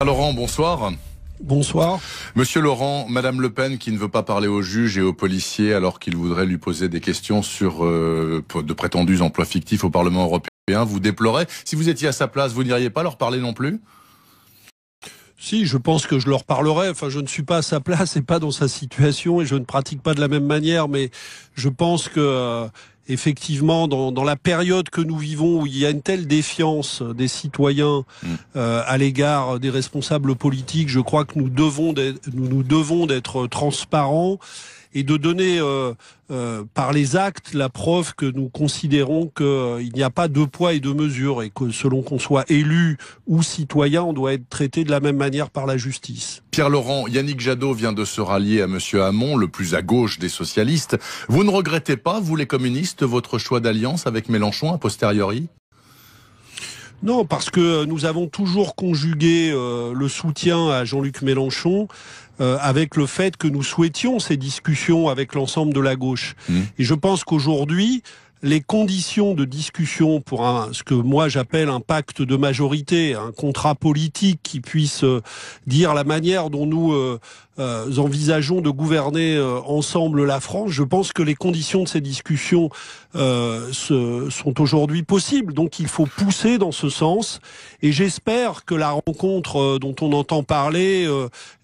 Ah, Laurent, bonsoir. Bonsoir. Monsieur Laurent, Madame Le Pen qui ne veut pas parler aux juges et aux policiers alors qu'il voudrait lui poser des questions sur euh, de prétendus emplois fictifs au Parlement européen, vous déplorez. Si vous étiez à sa place, vous n'iriez pas leur parler non plus si, je pense que je leur parlerai. Enfin, je ne suis pas à sa place et pas dans sa situation et je ne pratique pas de la même manière, mais je pense que euh, effectivement, dans, dans, la période que nous vivons, où il y a une telle défiance des citoyens mm. euh, à l'égard des responsables politiques, je crois que nous devons nous, nous devons d'être transparents et de donner euh, euh, par les actes la preuve que nous considérons qu'il euh, n'y a pas de poids et de mesure et que selon qu'on soit élu ou citoyen, on doit être traité de la même manière par la justice. Pierre Laurent, Yannick Jadot vient de se rallier à M. Hamon, le plus à gauche des socialistes. Vous ne regrettez pas, vous les communistes, votre choix d'alliance avec Mélenchon a posteriori non, parce que nous avons toujours conjugué le soutien à Jean-Luc Mélenchon euh, avec le fait que nous souhaitions ces discussions avec l'ensemble de la gauche. Mmh. Et je pense qu'aujourd'hui, les conditions de discussion pour un, ce que moi j'appelle un pacte de majorité, un contrat politique qui puisse euh, dire la manière dont nous euh, euh, envisageons de gouverner ensemble la France, je pense que les conditions de ces discussions sont aujourd'hui possibles. Donc il faut pousser dans ce sens. Et j'espère que la rencontre dont on entend parler,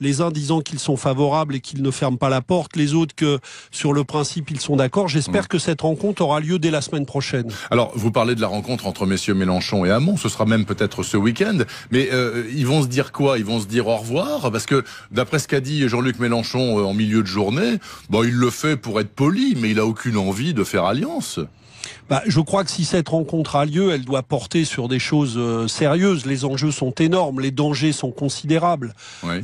les uns disant qu'ils sont favorables et qu'ils ne ferment pas la porte, les autres que sur le principe ils sont d'accord, j'espère mmh. que cette rencontre aura lieu la semaine prochaine. Alors, vous parlez de la rencontre entre messieurs Mélenchon et Hamon, ce sera même peut-être ce week-end, mais euh, ils vont se dire quoi Ils vont se dire au revoir Parce que, d'après ce qu'a dit Jean-Luc Mélenchon euh, en milieu de journée, bon, bah, il le fait pour être poli, mais il a aucune envie de faire alliance bah, Je crois que si cette rencontre a lieu, elle doit porter sur des choses euh, sérieuses. Les enjeux sont énormes, les dangers sont considérables.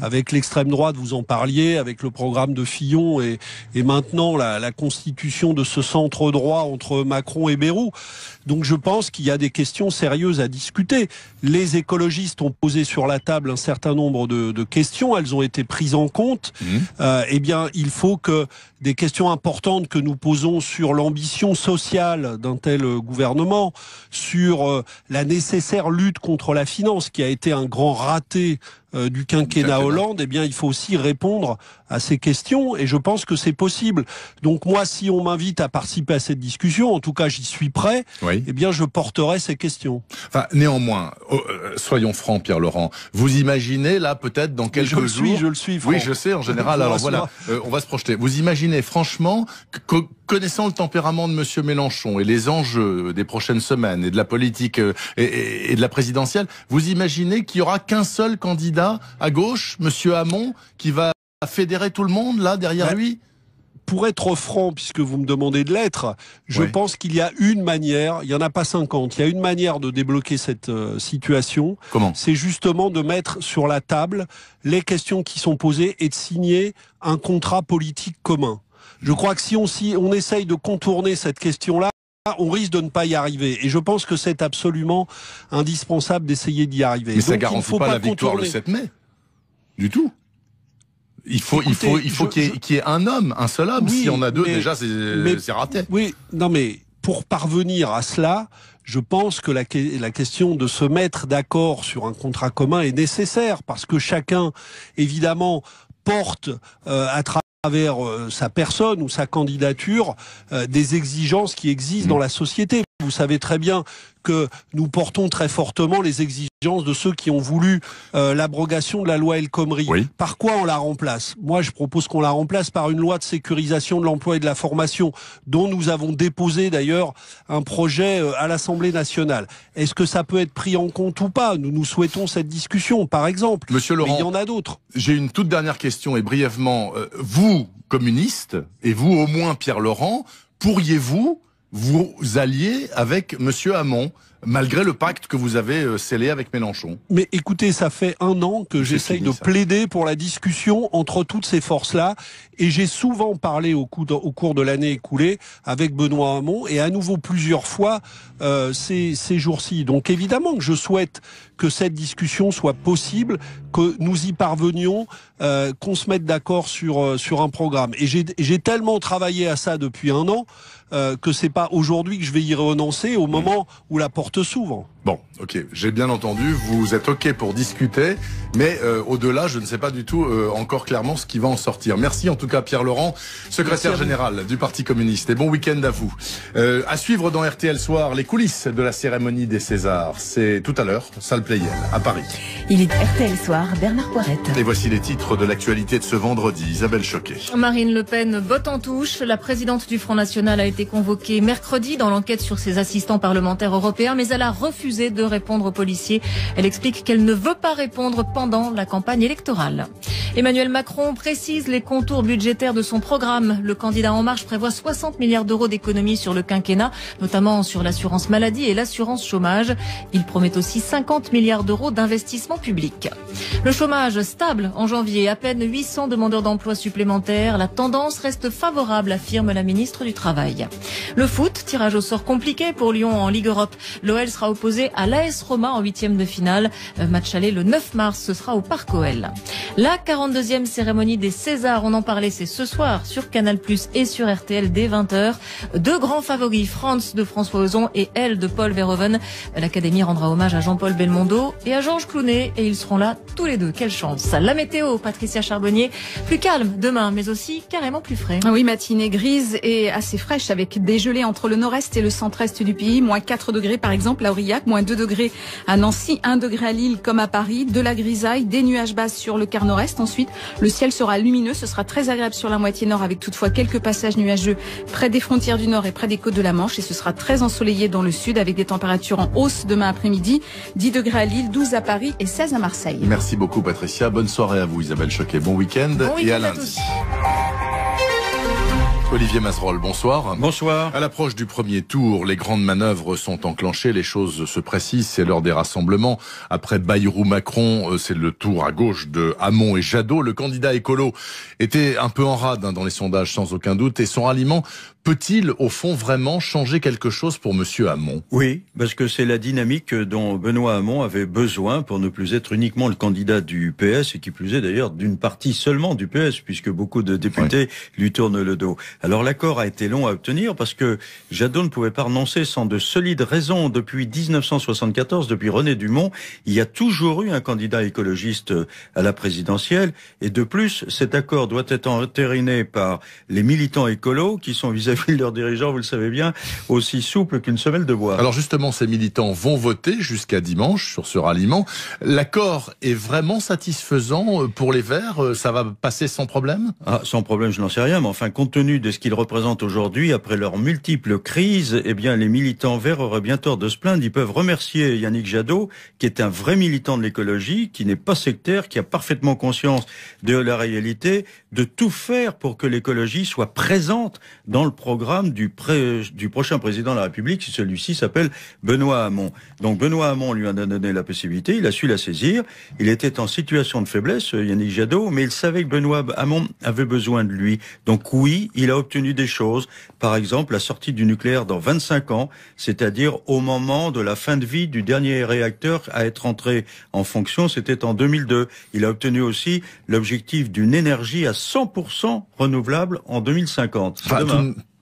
Avec l'extrême droite, vous en parliez, avec le programme de Fillon et, et maintenant la, la, constitution de ce centre droit entre Macron et Bérou. Donc je pense qu'il y a des questions sérieuses à discuter. Les écologistes ont posé sur la table un certain nombre de, de questions, elles ont été prises en compte. Mmh. Euh, eh bien, il faut que des questions importantes que nous posons sur l'ambition sociale tel euh, gouvernement, sur euh, la nécessaire lutte contre la finance qui a été un grand raté euh, du quinquennat Hollande, eh bien, il faut aussi répondre à ces questions. Et je pense que c'est possible. Donc moi, si on m'invite à participer à cette discussion, en tout cas, j'y suis prêt. Oui. Eh bien, je porterai ces questions. néanmoins, oh, euh, soyons francs, Pierre Laurent. Vous imaginez là, peut-être dans quelques je le Suis, je le suis. Oui, je sais. En général, alors voilà, euh, on va se projeter. Vous imaginez, franchement, connaissant le tempérament de M. Mélenchon et les enjeux des prochaines semaines et de la politique et, et de la présidentielle, vous imaginez qu'il y aura qu'un seul candidat à gauche, Monsieur Hamon, qui va fédérer tout le monde là derrière ben, lui pour être franc, puisque vous me demandez de l'être, je pense qu'il y a une manière, il n'y en a pas 50, il y a une manière de débloquer cette euh, situation. Comment C'est justement de mettre sur la table les questions qui sont posées et de signer un contrat politique commun. Je crois que si on, si on essaye de contourner cette question-là, on risque de ne pas y arriver. Et je pense que c'est absolument indispensable d'essayer d'y arriver. Mais ça ne garantit pas, la victoire le 7 mai. Du tout. Il faut, qu'il y, ait un homme, un seul homme. si on a deux, déjà, c'est raté. Oui, non, mais pour parvenir à cela, je pense que la, question de se mettre d'accord sur un contrat commun est nécessaire parce que chacun, évidemment, porte euh, à travers travers euh, sa personne ou sa candidature euh, des exigences qui existent dans la société. Vous savez très bien que nous portons très fortement les exigences de ceux qui ont voulu euh, l'abrogation de la loi El Khomri. Par quoi on la remplace Moi, je propose qu'on la remplace par une loi de sécurisation de l'emploi et de la formation, dont nous avons déposé d'ailleurs un projet euh, à l'Assemblée nationale. Est-ce que ça peut être pris en compte ou pas Nous nous souhaitons cette discussion, par exemple. Monsieur Laurent, il y en a d'autres. J'ai une toute dernière question et brièvement, euh, vous, communistes, et vous au moins Pierre Laurent, pourriez-vous vous alliez avec Monsieur Hamon malgré le pacte que vous avez euh, scellé avec Mélenchon. Mais écoutez, ça fait un an que j'essaye de plaider pour la discussion entre toutes ces forces-là, et j'ai souvent parlé au, cours de l'année écoulée avec Benoît Hamon, et à nouveau plusieurs fois euh, ces, ces jours-ci. Donc évidemment que je souhaite que cette discussion soit possible, que nous y parvenions, euh, qu'on se mette d'accord sur, euh, sur un programme. Et j'ai tellement travaillé à ça depuis un an euh, que c'est pas aujourd'hui que je vais y renoncer au mmh. moment où la porte souvent. Bon, ok, j'ai bien entendu, vous êtes ok pour discuter, mais euh, au-delà, je ne sais pas du tout euh, encore clairement ce qui va en sortir. Merci en tout cas Pierre Laurent, secrétaire général du Parti communiste, et bon week-end à vous. Euh, à suivre dans RTL Soir, les coulisses de la cérémonie des Césars, c'est tout à l'heure, salle Playel, à Paris. Il est RTL Soir, Bernard Poirette. Et voici les titres de l'actualité de ce vendredi, Isabelle Choquet. Marine Le Pen botte en touche, la présidente du Front National a été convoquée mercredi dans l'enquête sur ses assistants parlementaires européens, mais elle a refusé de répondre aux policiers. Elle explique qu'elle ne veut pas répondre pendant la campagne électorale. Emmanuel Macron précise les contours budgétaires de son programme. Le candidat En Marche prévoit 60 milliards d'euros d'économies sur le quinquennat, notamment sur l'assurance maladie et l'assurance chômage. Il promet aussi 50 milliards d'euros d'investissement public. Le chômage stable en janvier, à peine 800 demandeurs d'emploi supplémentaires. La tendance reste favorable, affirme la ministre du Travail. Le foot, tirage au sort compliqué pour Lyon en Ligue Europe. L'OL sera opposé à l'AS Roma en huitième de finale. Euh, match aller le 9 mars, ce sera au Parc OL. La 42e cérémonie des Césars, on en parlait, c'est ce soir sur Canal+, et sur RTL dès 20h. Deux grands favoris, France de François Ozon et Elle de Paul Verhoeven. L'Académie rendra hommage à Jean-Paul Belmondo et à Georges Clounet, et ils seront là tous les deux. Quelle chance La météo, Patricia Charbonnier, plus calme demain, mais aussi carrément plus frais. Ah oui, matinée grise et assez fraîche, avec des gelées entre le nord-est et le centre-est du pays, moins 4 degrés par exemple à Aurillac, moins 2 degrés à Nancy, 1 degré à Lille comme à Paris, de la grisaille, des nuages basses sur le quart nord-est. Ensuite, le ciel sera lumineux, ce sera très agréable sur la moitié nord avec toutefois quelques passages nuageux près des frontières du nord et près des côtes de la Manche et ce sera très ensoleillé dans le sud avec des températures en hausse demain après-midi, 10 degrés à Lille, 12 à Paris et 16 à Marseille. Merci beaucoup Patricia, bonne soirée à vous Isabelle Choquet, bon week-end et à lundi. Olivier Mazerolle, bonsoir. Bonsoir. À l'approche du premier tour, les grandes manœuvres sont enclenchées, les choses se précisent, c'est l'heure des rassemblements. Après Bayrou-Macron, euh, c'est le tour à gauche de Hamon et Jadot. Le candidat écolo était un peu en rade hein, dans les sondages, sans aucun doute, et son ralliement Peut-il, au fond, vraiment changer quelque chose pour Monsieur Hamon Oui, parce que c'est la dynamique dont Benoît Hamon avait besoin pour ne plus être uniquement le candidat du PS, et qui plus est d'ailleurs d'une partie seulement du PS, puisque beaucoup de députés lui tournent le dos. Alors l'accord a été long à obtenir, parce que Jadot ne pouvait pas renoncer sans de solides raisons. Depuis 1974, depuis René Dumont, il y a toujours eu un candidat écologiste à la présidentielle, et de plus, cet accord doit être entériné par les militants écolos qui sont visés leurs dirigeants, vous le savez bien, aussi souple qu'une semelle de bois. Alors justement, ces militants vont voter jusqu'à dimanche sur ce ralliement. L'accord est vraiment satisfaisant euh, pour les Verts euh, Ça va passer sans problème ah, Sans problème, je n'en sais rien, mais enfin, compte tenu de ce qu'ils représentent aujourd'hui, après leurs multiples crises, eh bien, les militants Verts auraient bien tort de se plaindre. Ils peuvent remercier Yannick Jadot, qui est un vrai militant de l'écologie, qui n'est pas sectaire, qui a parfaitement conscience de la réalité, de tout faire pour que l'écologie soit présente dans le programme du, du prochain président de la République, celui-ci s'appelle Benoît Hamon. Donc Benoît Hamon lui en a donné la possibilité, il a su la saisir, il était en situation de faiblesse, euh, Yannick Jadot, mais il savait que Benoît Hamon avait besoin de lui. Donc oui, il a obtenu des choses, par exemple la sortie du nucléaire dans 25 ans, c'est-à-dire au moment de la fin de vie du dernier réacteur à être entré en fonction, c'était en 2002. Il a obtenu aussi l'objectif d'une énergie à 100% renouvelable en 2050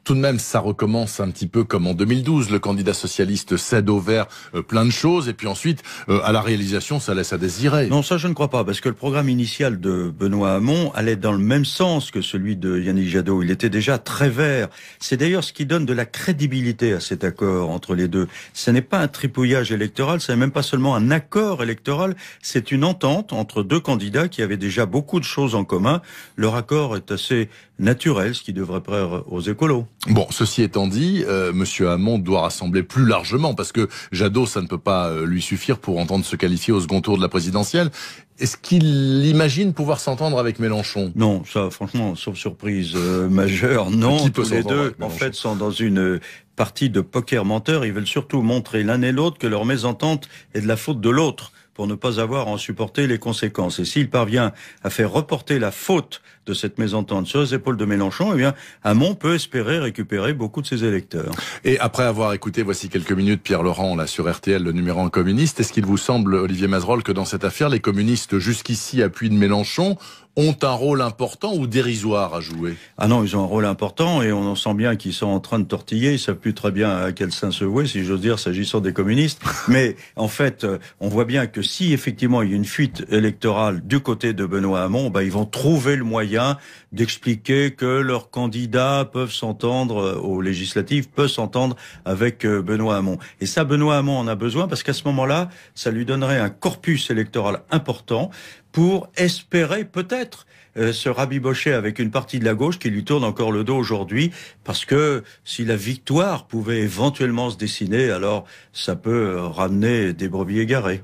tout de même, ça recommence un petit peu comme en 2012. Le candidat socialiste cède au vert euh, plein de choses, et puis ensuite, euh, à la réalisation, ça laisse à désirer. Non, ça je ne crois pas, parce que le programme initial de Benoît Hamon allait dans le même sens que celui de Yannick Jadot. Il était déjà très vert. C'est d'ailleurs ce qui donne de la crédibilité à cet accord entre les deux. Ce n'est pas un tripouillage électoral, ce n'est même pas seulement un accord électoral, c'est une entente entre deux candidats qui avaient déjà beaucoup de choses en commun. Leur accord est assez naturel, ce qui devrait plaire aux écolos. Bon, ceci étant dit, euh, Monsieur Hamon doit rassembler plus largement parce que Jadot, ça ne peut pas euh, lui suffire pour entendre se qualifier au second tour de la présidentielle. Est-ce qu'il imagine pouvoir s'entendre avec Mélenchon Non, ça, franchement, sauf surprise euh, majeure, non. Qui les deux, en fait, sont dans une euh, partie de poker menteur. Ils veulent surtout montrer l'un et l'autre que leur mésentente est de la faute de l'autre pour ne pas avoir à en supporter les conséquences. Et s'il parvient à faire reporter la faute de cette mésentente sur les épaules de Mélenchon, eh bien, Hamon peut espérer récupérer beaucoup de ses électeurs. Et après avoir écouté, voici quelques minutes, Pierre Laurent, là, sur RTL, le numéro communiste, est-ce qu'il vous semble, Olivier Mazerolle, que dans cette affaire, les communistes jusqu'ici appuient de Mélenchon ont un rôle important ou dérisoire à jouer Ah non, ils ont un rôle important et on en sent bien qu'ils sont en train de tortiller. Ils savent plus très bien à quel sein se vouer, si j'ose dire, s'agissant des communistes. Mais en fait, euh, on voit bien que si effectivement il y a une fuite électorale du côté de Benoît Hamon, bah, ils vont trouver le moyen d'expliquer que leurs candidats peuvent s'entendre euh, aux législatives, peuvent s'entendre avec euh, Benoît Hamon. Et ça, Benoît Hamon en a besoin parce qu'à ce moment-là, ça lui donnerait un corpus électoral important pour espérer peut-être euh, se rabibocher avec une partie de la gauche qui lui tourne encore le dos aujourd'hui, parce que si la victoire pouvait éventuellement se dessiner, alors ça peut ramener des brebis égarées.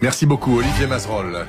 Merci beaucoup, Olivier Mazerolle.